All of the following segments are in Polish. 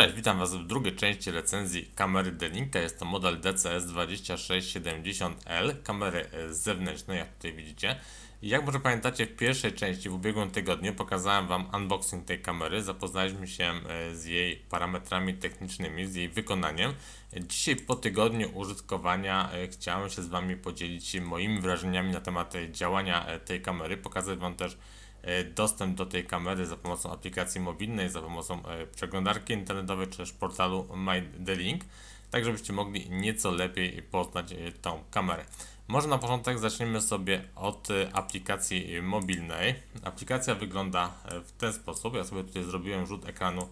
Cześć, witam Was w drugiej części recenzji kamery Delinta. Jest to model DCS2670L, kamery e, zewnętrznej, jak tutaj widzicie. Jak może pamiętacie, w pierwszej części w ubiegłym tygodniu pokazałem Wam unboxing tej kamery, zapoznaliśmy się e, z jej parametrami technicznymi, z jej wykonaniem. Dzisiaj po tygodniu użytkowania e, chciałem się z Wami podzielić moimi wrażeniami na temat działania tej kamery, pokazać Wam też E, dostęp do tej kamery za pomocą aplikacji mobilnej, za pomocą e, przeglądarki internetowej czy też portalu MyDelink, tak żebyście mogli nieco lepiej poznać e, tą kamerę. Może na początek zaczniemy sobie od aplikacji mobilnej. Aplikacja wygląda w ten sposób. Ja sobie tutaj zrobiłem rzut ekranu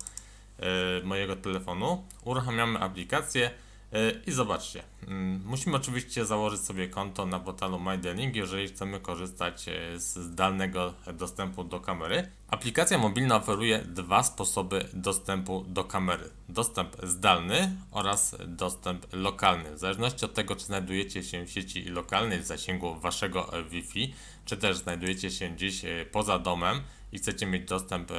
mojego telefonu. Uruchamiamy aplikację E, I zobaczcie, mm, musimy oczywiście założyć sobie konto na portalu MyDealing, jeżeli chcemy korzystać e, z zdalnego dostępu do kamery. Aplikacja mobilna oferuje dwa sposoby dostępu do kamery. Dostęp zdalny oraz dostęp lokalny. W zależności od tego, czy znajdujecie się w sieci lokalnej w zasięgu waszego Wi-Fi, czy też znajdujecie się gdzieś e, poza domem, i chcecie mieć dostęp e,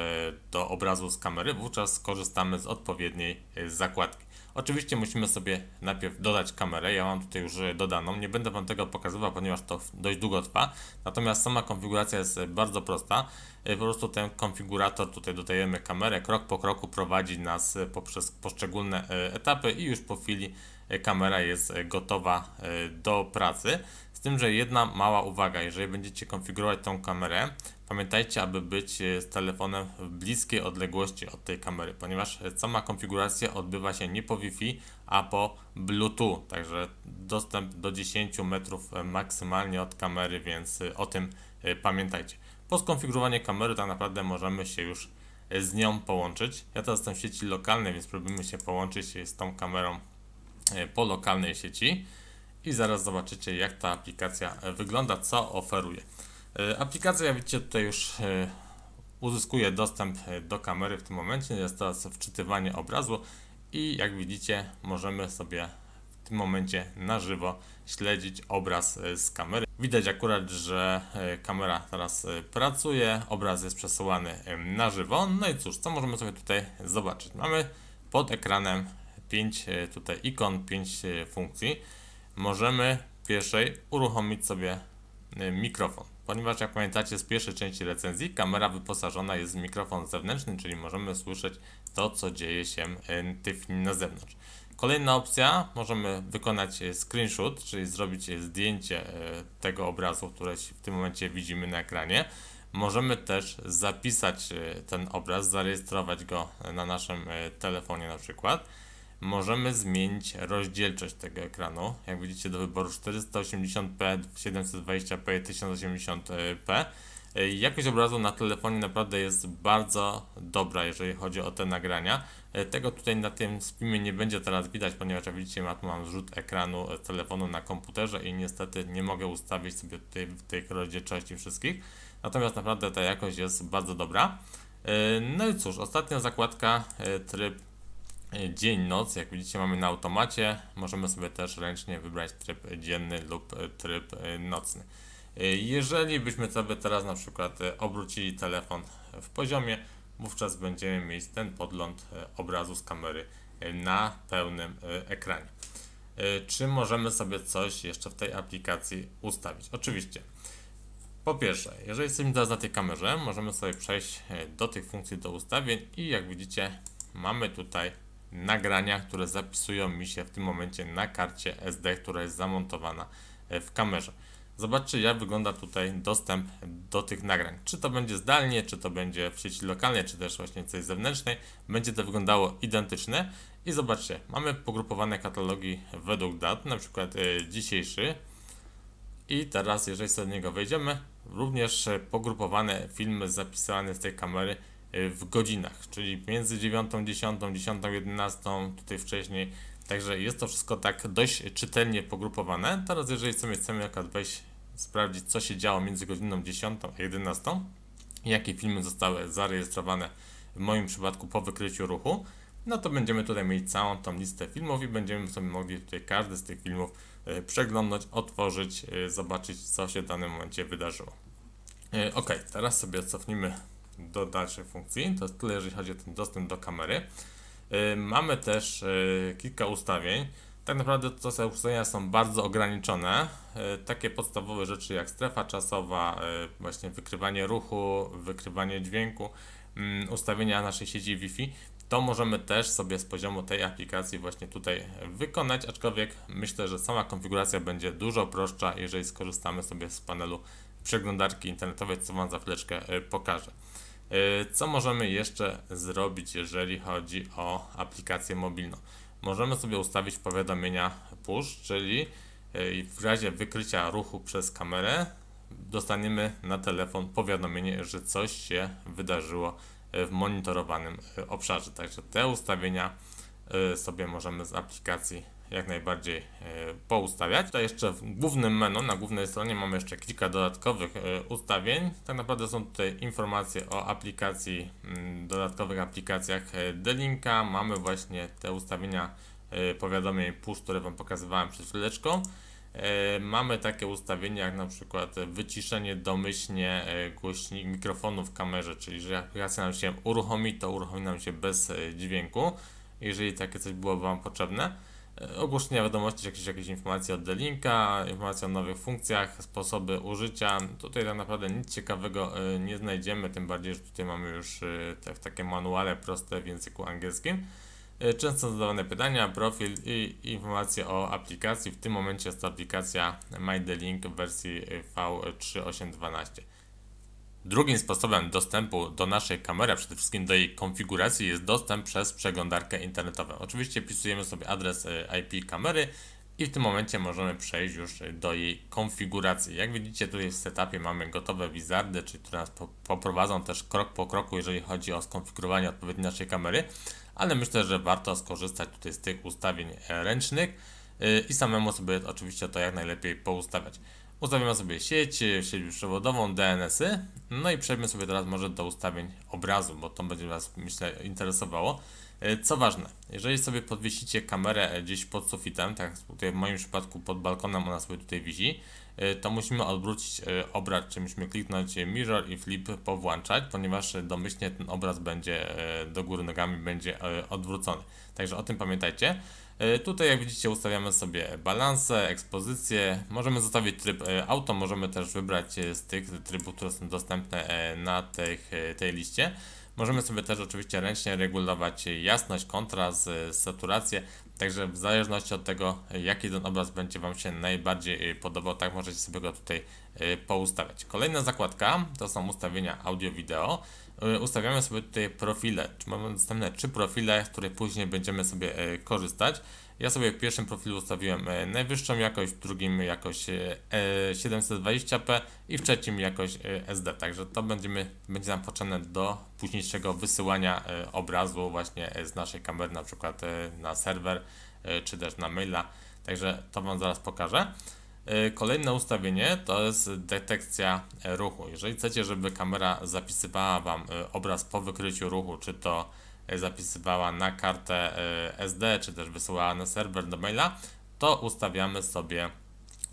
do obrazu z kamery, wówczas skorzystamy z odpowiedniej e, zakładki. Oczywiście musimy sobie najpierw dodać kamerę, ja mam tutaj już e, dodaną, nie będę Wam tego pokazywał, ponieważ to dość długo trwa, natomiast sama konfiguracja jest bardzo prosta, po prostu ten konfigurator, tutaj dodajemy kamerę, krok po kroku prowadzi nas poprzez poszczególne etapy i już po chwili kamera jest gotowa do pracy. Z tym, że jedna mała uwaga, jeżeli będziecie konfigurować tą kamerę, pamiętajcie, aby być e, z telefonem w bliskiej odległości od tej kamery, ponieważ e, sama konfiguracja odbywa się nie po Wi-Fi, a po Bluetooth, także dostęp do 10 metrów e, maksymalnie od kamery, więc o tym pamiętajcie. Po skonfigurowaniu kamery tak naprawdę możemy się już z nią połączyć. Ja teraz jestem w sieci lokalnej, więc próbujemy się połączyć z tą kamerą po lokalnej sieci i zaraz zobaczycie jak ta aplikacja e, wygląda, co oferuje. E, aplikacja, jak widzicie, tutaj już e, uzyskuje dostęp do kamery w tym momencie, jest teraz wczytywanie obrazu i jak widzicie możemy sobie w tym momencie na żywo śledzić obraz z kamery. Widać akurat, że kamera teraz pracuje, obraz jest przesyłany na żywo. No i cóż, co możemy sobie tutaj zobaczyć? Mamy pod ekranem 5 tutaj ikon, 5 funkcji możemy w pierwszej uruchomić sobie y, mikrofon. Ponieważ jak pamiętacie z pierwszej części recenzji, kamera wyposażona jest w mikrofon zewnętrzny, czyli możemy słyszeć to, co dzieje się y, w na zewnątrz. Kolejna opcja, możemy wykonać y, screenshot, czyli zrobić zdjęcie tego obrazu, które w tym momencie widzimy na ekranie. Możemy też zapisać ten obraz, zarejestrować go na naszym telefonie na przykład możemy zmienić rozdzielczość tego ekranu. Jak widzicie do wyboru 480p, 720p, 1080p. Jakość obrazu na telefonie naprawdę jest bardzo dobra, jeżeli chodzi o te nagrania. Tego tutaj na tym spimie nie będzie teraz widać, ponieważ jak widzicie ja tu mam zrzut ekranu e, telefonu na komputerze i niestety nie mogę ustawić sobie tutaj tych rozdzielczości wszystkich. Natomiast naprawdę ta jakość jest bardzo dobra. E, no i cóż, ostatnia zakładka, e, tryb E, dzień, noc. Jak widzicie mamy na automacie. Możemy sobie też ręcznie wybrać tryb dzienny lub e, tryb e, nocny. Jeżeli byśmy sobie teraz na przykład obrócili telefon w poziomie, wówczas będziemy mieć ten podgląd obrazu z kamery na pełnym ekranie. Czy możemy sobie coś jeszcze w tej aplikacji ustawić? Oczywiście. Po pierwsze, jeżeli jesteśmy teraz na tej kamerze, możemy sobie przejść do tych funkcji do ustawień i jak widzicie mamy tutaj nagrania, które zapisują mi się w tym momencie na karcie SD, która jest zamontowana e, w kamerze. Zobaczcie jak wygląda tutaj dostęp do tych nagrań. Czy to będzie zdalnie, czy to będzie w sieci lokalnej, czy też właśnie coś zewnętrznej. Będzie to wyglądało identyczne. I zobaczcie, mamy pogrupowane katalogi według dat, na przykład e, dzisiejszy. I teraz, jeżeli sobie do niego wejdziemy, również e, pogrupowane filmy zapisane z tej kamery Y, w godzinach, czyli między 9, 10, 10, 11, tutaj wcześniej. Także jest to wszystko tak dość czytelnie pogrupowane. Teraz jeżeli sobie chcemy jakaś wejść, sprawdzić co się działo między godziną 10 a 11, jakie filmy zostały zarejestrowane w moim przypadku po wykryciu ruchu, no to będziemy tutaj mieli całą tą listę filmów i będziemy sobie mogli tutaj każdy z tych filmów y, przeglądać, otworzyć, y, zobaczyć co się w danym momencie wydarzyło. Ok, teraz sobie cofnijmy do dalszej funkcji. To jest tyle, jeżeli chodzi o ten dostęp do kamery. Y, mamy też y, kilka ustawień. Tak naprawdę te ustawienia są bardzo ograniczone. Y, takie podstawowe rzeczy jak strefa czasowa, właśnie wykrywanie ruchu, wykrywanie dźwięku, mm, ustawienia naszej sieci Wi-Fi, to możemy też sobie z poziomu tej aplikacji właśnie tutaj wykonać, aczkolwiek myślę, że sama konfiguracja będzie dużo prostsza, jeżeli skorzystamy sobie z panelu przeglądarki internetowej, co Wam za chwileczkę pokażę. E, co możemy jeszcze zrobić, jeżeli chodzi o aplikację mobilną? Możemy sobie ustawić powiadomienia push, czyli e, w razie wykrycia ruchu przez kamerę dostaniemy na telefon powiadomienie, że coś się wydarzyło e, w monitorowanym obszarze. Także te ustawienia sobie możemy z aplikacji jak najbardziej e, poustawiać. Tutaj jeszcze w głównym menu, na głównej stronie mamy jeszcze kilka dodatkowych e, ustawień. Tak naprawdę są tutaj informacje o aplikacji, mm, dodatkowych aplikacjach e, Delinka. Mamy właśnie te ustawienia powiadomień push, które Wam pokazywałem przed chwileczką. Mamy takie ustawienia jak na przykład wyciszenie domyślnie głośnik mikrofonu w kamerze, czyli że aplikacja nam się uruchomi, to uruchomi nam się bez dźwięku, jeżeli takie coś byłoby Wam potrzebne. E, ogłoszenia wiadomości, jakieś, jakieś informacje od Delinka, informacje o nowych funkcjach, sposoby użycia. Tutaj tak naprawdę nic ciekawego e, nie znajdziemy, tym bardziej, że tutaj mamy już te, tak, takie manuale proste w języku angielskim. E, często zadawane pytania, profil i informacje o aplikacji. W tym momencie jest to aplikacja MyDelink w wersji V3812. Drugim sposobem dostępu do naszej kamery, a przede wszystkim do jej konfiguracji, jest dostęp przez przeglądarkę internetową. Oczywiście wpisujemy sobie adres e, IP kamery i w tym momencie możemy przejść już do jej konfiguracji. Jak widzicie tutaj w setupie mamy gotowe wizardy, czyli które nas poprowadzą też krok po kroku, jeżeli chodzi o skonfigurowanie odpowiedniej naszej kamery, ale myślę, że warto skorzystać tutaj z tych ustawień e, ręcznych e, i samemu sobie oczywiście to jak najlepiej poustawiać. Ustawimy sobie sieć, sieć przewodową, DNS-y. No i przejdźmy sobie teraz może do ustawień obrazu, bo to będzie Was, myślę, interesowało. E, co ważne, jeżeli sobie podwiesicie kamerę gdzieś pod sufitem, tak tutaj w moim przypadku pod balkonem ona sobie tutaj wisi, e, to musimy odwrócić e, obraz, czyli musimy kliknąć mirror i flip powłączać, ponieważ domyślnie ten obraz będzie do góry nogami będzie odwrócony. Także o tym pamiętajcie. E, tutaj jak widzicie ustawiamy sobie balanse, ekspozycję, możemy zostawić tryb e, auto, możemy też wybrać e, z tych trybów, które są dostępne na tych, tej liście. Możemy sobie też oczywiście ręcznie regulować jasność, kontrast, saturację, także w zależności od tego jaki ten obraz będzie Wam się najbardziej podobał, tak możecie sobie go tutaj poustawiać. Kolejna zakładka to są ustawienia audio-wideo. E, ustawiamy sobie tutaj profile. Czy mamy dostępne trzy profile, z których później będziemy sobie e, korzystać. Ja sobie w pierwszym profilu ustawiłem e, najwyższą jakość, w drugim jakość 720p i w trzecim jakość SD. Także to będziemy, będzie nam potrzebne do późniejszego wysyłania obrazu właśnie z naszej kamery, na przykład na serwer czy też na maila. Także to Wam zaraz pokażę. E, kolejne ustawienie to jest detekcja e, ruchu. Jeżeli chcecie, żeby kamera zapisywała Wam e, obraz po wykryciu ruchu, czy to zapisywała na kartę SD, czy też wysyłała na serwer do maila, to ustawiamy sobie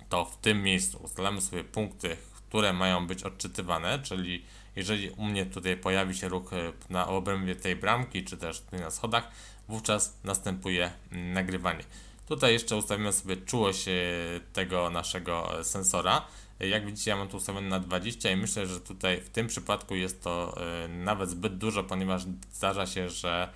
to w tym miejscu. Ustalamy sobie punkty, które mają być odczytywane, czyli jeżeli u mnie tutaj pojawi się ruch na obrębie tej bramki, czy też tutaj na schodach, wówczas następuje nagrywanie. Tutaj jeszcze ustawimy sobie czułość e, tego naszego e, sensora. E, jak widzicie, ja mam tu ustawione na 20 i myślę, że tutaj w tym przypadku jest to nawet zbyt dużo, ponieważ zdarza się, że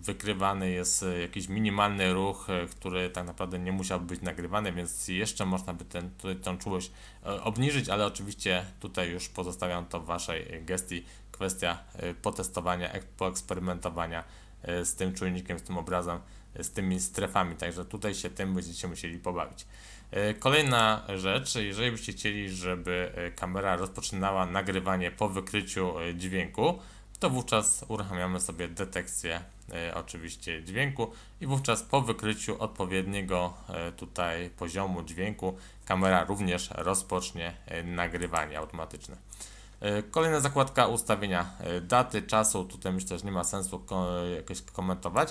wykrywany jest jakiś minimalny ruch, który tak naprawdę nie musiał być nagrywany, więc jeszcze można by ten, tutaj tą czułość obniżyć, ale oczywiście tutaj już pozostawiam to w Waszej gestii. Kwestia potestowania, poeksperymentowania z tym czujnikiem, z tym obrazem z tymi strefami, także tutaj się tym będziecie musieli pobawić. E, kolejna rzecz, jeżeli byście chcieli, żeby e, kamera rozpoczynała nagrywanie po wykryciu e, dźwięku, to wówczas uruchamiamy sobie detekcję oczywiście dźwięku i wówczas po wykryciu odpowiedniego tutaj poziomu dźwięku kamera również rozpocznie nagrywanie automatyczne. Kolejna zakładka ustawienia daty, czasu, tutaj myślę, że nie ma sensu jakoś komentować.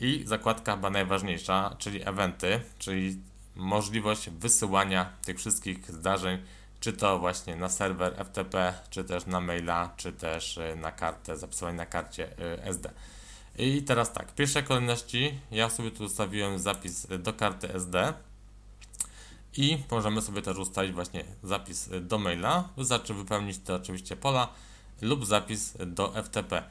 I zakładka chyba najważniejsza, czyli eventy, czyli możliwość wysyłania tych wszystkich zdarzeń, czy to właśnie na serwer FTP, czy też na maila, czy też y, na kartę, zapisywanie na karcie y, SD. I teraz tak, w pierwszej kolejności ja sobie tu ustawiłem zapis do karty SD i możemy sobie też ustalić właśnie zapis do maila. Wystarczy wypełnić te oczywiście pola lub zapis do FTP.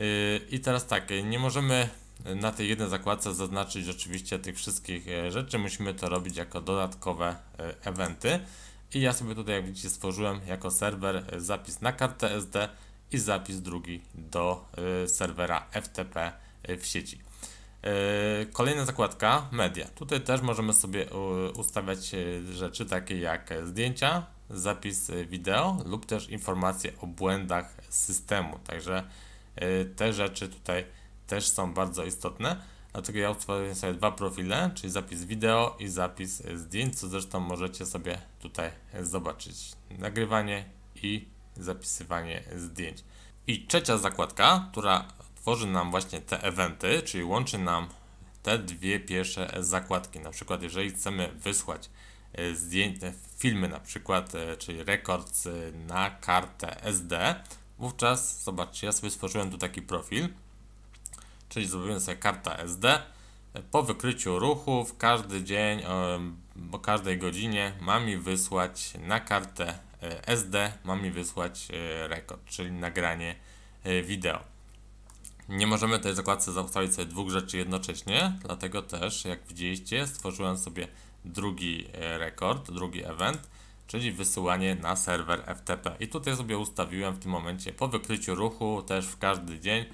Y, I teraz tak, nie możemy na tej jednej zakładce zaznaczyć oczywiście tych wszystkich e, rzeczy. Musimy to robić jako dodatkowe e, eventy. I ja sobie tutaj, jak widzicie, stworzyłem jako serwer e, zapis na kartę SD i zapis drugi do serwera FTP w sieci. Kolejna zakładka media. Tutaj też możemy sobie ustawiać rzeczy takie jak zdjęcia, zapis wideo lub też informacje o błędach systemu. Także te rzeczy tutaj też są bardzo istotne. Dlatego ja utworzyłem sobie dwa profile, czyli zapis wideo i zapis zdjęć, co zresztą możecie sobie tutaj zobaczyć. Nagrywanie i zapisywanie zdjęć. I trzecia zakładka, która tworzy nam właśnie te eventy, czyli łączy nam te dwie pierwsze zakładki. Na przykład, jeżeli chcemy wysłać e, zdjęć, e, filmy, na przykład, e, czyli rekord na kartę SD, wówczas, zobaczcie, ja sobie stworzyłem tu taki profil określić sobie karta SD. Po wykryciu ruchu w każdy dzień, o każdej godzinie ma mi wysłać na kartę e, SD, ma mi wysłać e, rekord, czyli nagranie e, wideo. Nie możemy tej zakładce ustawić sobie dwóch rzeczy jednocześnie, dlatego też, jak widzieliście, stworzyłem sobie drugi rekord, drugi event, czyli wysyłanie na serwer FTP. I tutaj sobie ustawiłem w tym momencie po wykryciu ruchu, też w każdy dzień,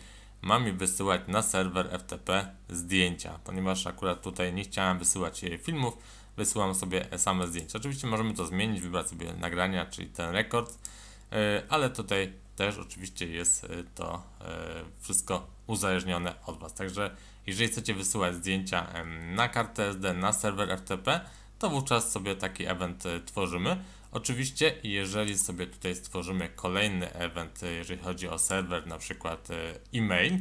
ma mi wysyłać na serwer FTP zdjęcia, ponieważ akurat tutaj nie chciałem wysyłać filmów, wysyłam sobie same zdjęcia. Oczywiście możemy to zmienić, wybrać sobie nagrania, czyli ten rekord, y, ale tutaj też oczywiście jest y, to y, wszystko uzależnione od Was. Także jeżeli chcecie wysyłać zdjęcia na kartę SD, na serwer FTP, to wówczas sobie taki event e, tworzymy. Oczywiście, jeżeli sobie tutaj stworzymy kolejny event, e, jeżeli chodzi o serwer, na przykład e, e-mail,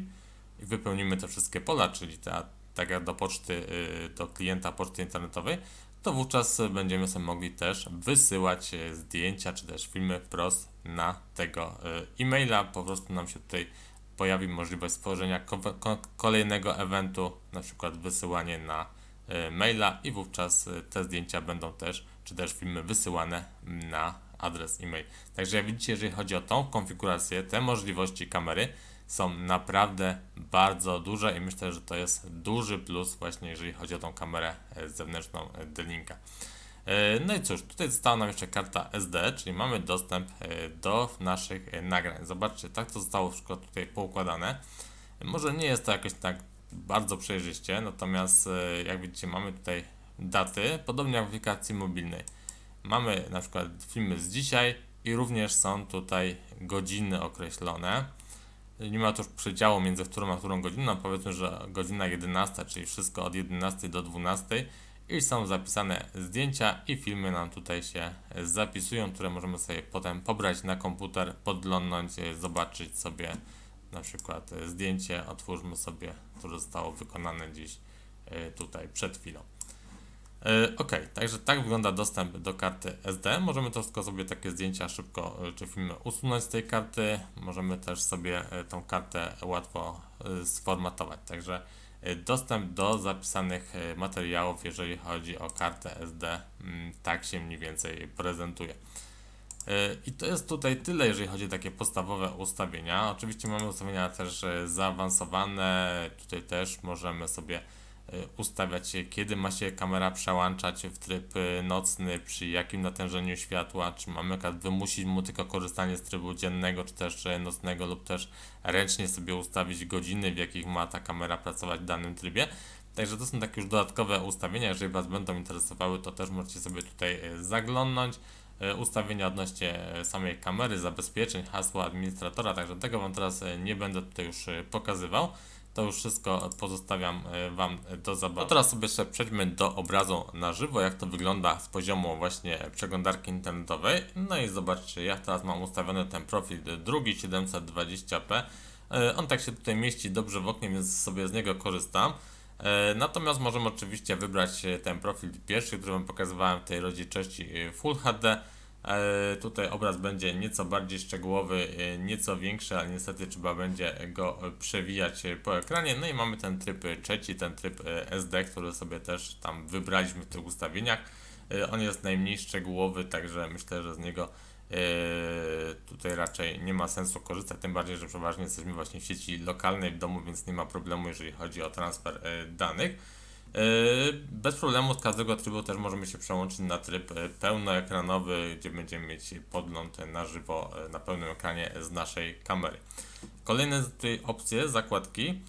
i wypełnimy te wszystkie pola, czyli ta, tak jak do poczty, do klienta poczty internetowej, to wówczas będziemy sobie mogli też wysyłać zdjęcia czy też filmy wprost na tego e-maila. Po prostu nam się tutaj pojawi możliwość stworzenia kolejnego eventu, na przykład wysyłanie na E, maila i wówczas e, te zdjęcia będą też, czy też filmy wysyłane na adres e-mail. Także jak widzicie, jeżeli chodzi o tą konfigurację, te możliwości kamery są naprawdę bardzo duże i myślę, że to jest duży plus właśnie jeżeli chodzi o tą kamerę e, zewnętrzną D-Linka. No i cóż, tutaj została nam jeszcze karta SD, czyli mamy dostęp do naszych nagrań. Zobaczcie, tak to zostało wszystko tutaj poukładane. Może nie jest to jakoś tak bardzo przejrzyście, natomiast e, jak widzicie mamy tutaj daty, podobnie jak w aplikacji mobilnej. Mamy na przykład filmy z dzisiaj i również są tutaj godziny określone. Nie ma też przedziału między którą a którą godziną, no powiedzmy, że godzina 11, czyli wszystko od 11 do 12 i są zapisane zdjęcia i filmy nam tutaj się zapisują, które możemy sobie potem pobrać na komputer, podglądnąć, e, zobaczyć sobie na przykład e, zdjęcie, otwórzmy sobie, które zostało wykonane dziś e, tutaj przed chwilą. E, ok, także tak wygląda dostęp do karty SD. Możemy to wszystko sobie takie zdjęcia szybko czy filmy usunąć z tej karty. Możemy też sobie tą kartę łatwo sformatować. Także dostęp do zapisanych materiałów, jeżeli chodzi o kartę SD, mm, tak się mniej więcej prezentuje. E, I to jest tutaj tyle, jeżeli chodzi o takie podstawowe ustawienia. Oczywiście mamy ustawienia też e, zaawansowane. Tutaj też możemy sobie e, ustawiać, kiedy ma się kamera przełączać w tryb nocny, przy jakim natężeniu światła, czy mamy wymusić mu tylko korzystanie z trybu dziennego, czy też nocnego, lub też ręcznie sobie ustawić godziny, w jakich ma ta kamera pracować w danym trybie. Także to są takie już dodatkowe ustawienia, jeżeli Was będą interesowały, to też możecie sobie tutaj zaglądnąć. E, ustawienia odnośnie samej kamery, zabezpieczeń, hasła administratora, także tego Wam teraz e, nie będę tutaj już e, pokazywał. To już wszystko pozostawiam Wam do zabawy. No teraz sobie jeszcze przejdźmy do obrazu na żywo, jak to wygląda z poziomu właśnie przeglądarki internetowej. No i zobaczcie, ja teraz mam ustawiony ten profil drugi 720p. On tak się tutaj mieści dobrze w oknie, więc sobie z niego korzystam. Natomiast możemy oczywiście wybrać ten profil pierwszy, który Wam pokazywałem w tej rodziczości Full HD E, tutaj obraz będzie nieco bardziej szczegółowy, e, nieco większy, ale niestety trzeba będzie go przewijać e, po ekranie. No i mamy ten tryb trzeci, ten tryb SD, który sobie też tam wybraliśmy w tych ustawieniach. On jest najmniej szczegółowy, także myślę, że z niego tutaj raczej nie ma sensu korzystać, tym bardziej, że przeważnie jesteśmy właśnie w sieci lokalnej w domu, więc nie ma problemu, jeżeli chodzi o transfer danych. Yy, bez problemu z każdego trybu też możemy się przełączyć na tryb yy, pełnoekranowy, gdzie będziemy mieć podgląd na żywo yy, na pełnym ekranie z naszej kamery. Kolejne tutaj opcje, zakładki,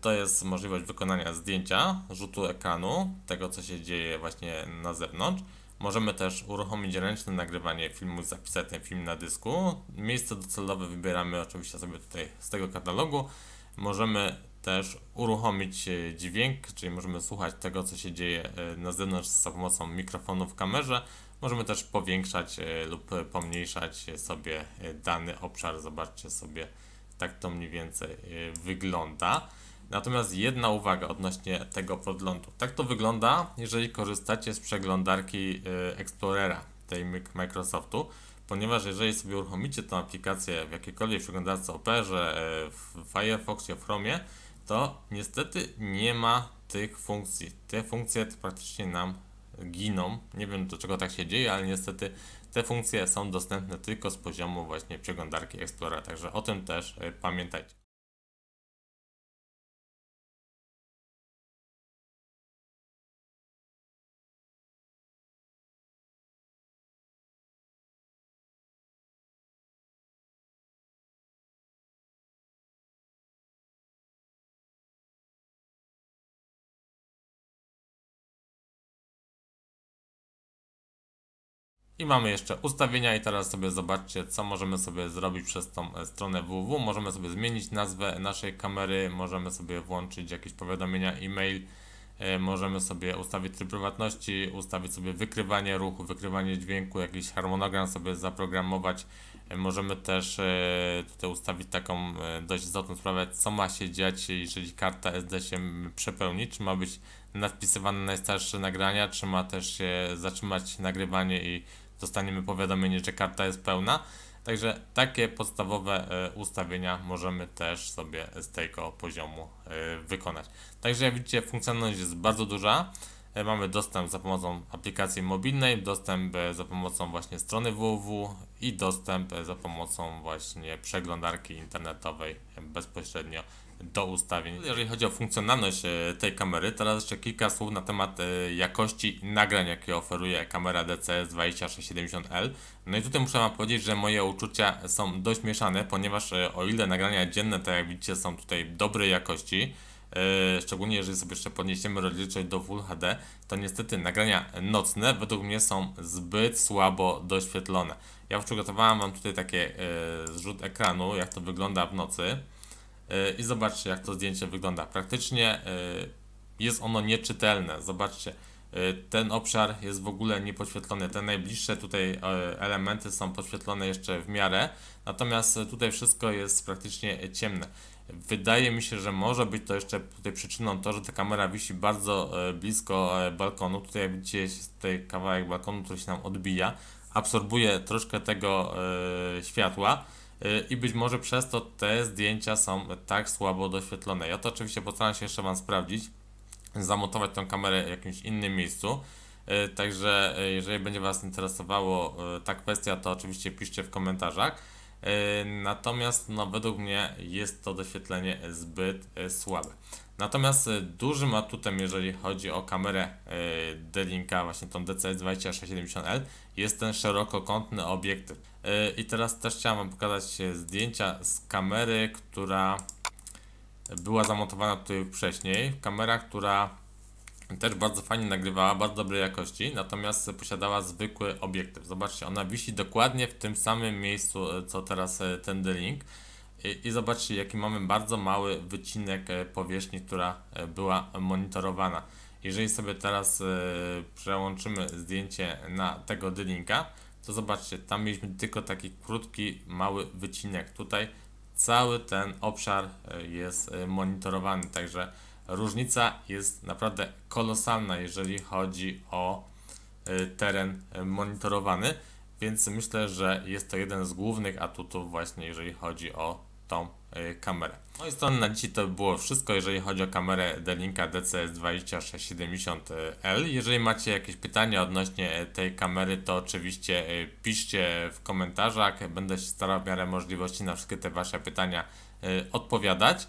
to jest możliwość wykonania zdjęcia, rzutu ekranu, tego co się dzieje właśnie na zewnątrz. Możemy też uruchomić ręczne nagrywanie filmu i zapisać ten film na dysku. Miejsce docelowe wybieramy oczywiście sobie tutaj z tego katalogu. Możemy też uruchomić e, dźwięk, czyli możemy słuchać tego, co się dzieje e, na zewnątrz za pomocą mikrofonu w kamerze. Możemy też powiększać e, lub pomniejszać sobie dany obszar. Zobaczcie sobie, tak to mniej więcej wygląda. Natomiast jedna uwaga odnośnie tego podglądu. Tak to wygląda, jeżeli korzystacie z przeglądarki Explorera, tej Microsoftu, ponieważ jeżeli sobie uruchomicie tę aplikację w jakiejkolwiek przeglądarce Operze, w Firefoxie, w Chromie, to niestety nie ma tych funkcji. Te funkcje praktycznie nam giną. Nie wiem do czego tak się dzieje, ale niestety te funkcje są dostępne tylko z poziomu właśnie przeglądarki Explora, także o tym też e, pamiętajcie. I mamy jeszcze ustawienia i teraz sobie zobaczcie, co możemy sobie zrobić przez tą e, stronę www. Możemy sobie zmienić nazwę naszej kamery, możemy sobie włączyć jakieś powiadomienia e-mail, e, możemy sobie ustawić tryb prywatności, ustawić sobie wykrywanie ruchu, wykrywanie dźwięku, jakiś harmonogram sobie zaprogramować. E, możemy też tutaj ustawić taką dość istotną sprawę, co ma się dziać, jeżeli karta SD się przepełni, czy ma być nadpisywane najstarsze nagrania, czy ma też się zatrzymać nagrywanie i zostaniemy powiadomieni, że karta jest pełna. Także takie podstawowe e, ustawienia możemy też sobie z tego poziomu e, wykonać. Także jak widzicie funkcjonalność jest bardzo duża. E, mamy dostęp za pomocą aplikacji mobilnej, dostęp za pomocą właśnie strony www i dostęp za pomocą właśnie przeglądarki internetowej bezpośrednio do ustawień. Jeżeli chodzi o funkcjonalność e, tej kamery, teraz jeszcze kilka słów na temat e, jakości nagrań, jakie oferuje kamera DCS 2670L. No i tutaj muszę Wam powiedzieć, że moje uczucia są dość mieszane, ponieważ e, o ile nagrania dzienne, tak jak widzicie, są tutaj dobrej jakości, szczególnie jeżeli sobie jeszcze podniesiemy rozdzielczość do Full HD, to niestety nagrania nocne według mnie są zbyt słabo doświetlone. Ja przygotowałem Wam tutaj takie zrzut ekranu, jak to wygląda w nocy i zobaczcie jak to zdjęcie wygląda. Praktycznie y, jest ono nieczytelne, zobaczcie. Y, ten obszar jest w ogóle niepoświetlony. Te najbliższe tutaj y, elementy są poświetlone jeszcze w miarę, natomiast tutaj wszystko jest praktycznie ciemne. Wydaje mi się, że może być to jeszcze tutaj przyczyną to, że ta kamera wisi bardzo blisko balkonu. Tutaj widzicie jest tutaj kawałek balkonu, który się nam odbija, absorbuje troszkę tego światła i być może przez to te zdjęcia są tak słabo doświetlone. Ja to oczywiście postaram się jeszcze Wam sprawdzić, zamontować tę kamerę w jakimś innym miejscu. E, także e, jeżeli będzie Was interesowało e, ta kwestia, to oczywiście piszcie w komentarzach. Natomiast no, według mnie jest to doświetlenie zbyt słabe. Natomiast dużym atutem, jeżeli chodzi o kamerę D-Linka, właśnie tą DCS 2670L, jest ten szerokokątny obiektyw. I teraz też chciałem wam pokazać zdjęcia z kamery, która była zamontowana tutaj wcześniej. Kamera, która też bardzo fajnie nagrywała, bardzo dobrej jakości, natomiast posiadała zwykły obiektyw. Zobaczcie, ona wisi dokładnie w tym samym miejscu, e, co teraz e, ten D-Link. I, I, zobaczcie, jaki mamy bardzo mały wycinek e, powierzchni, która była monitorowana. Jeżeli sobie teraz przełączymy zdjęcie na tego D-Linka, to zobaczcie, tam mieliśmy tylko taki krótki, mały wycinek. Tutaj cały ten obszar e, jest e, monitorowany, także różnica jest naprawdę kolosalna, jeżeli chodzi o e, teren monitorowany, więc myślę, że jest to jeden z głównych atutów właśnie, jeżeli chodzi o tą Y, kamerę. No i stąd na dzisiaj to było wszystko, jeżeli chodzi o kamerę Delinka DCS2670L. Jeżeli macie jakieś pytania odnośnie e, tej kamery, to oczywiście e, piszcie w komentarzach. Będę się starał w miarę możliwości na wszystkie te Wasze pytania e, odpowiadać.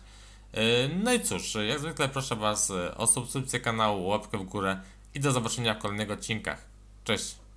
No i cóż, jak zwykle proszę Was o subskrypcję kanału, łapkę w górę i do zobaczenia w kolejnych odcinkach. Cześć!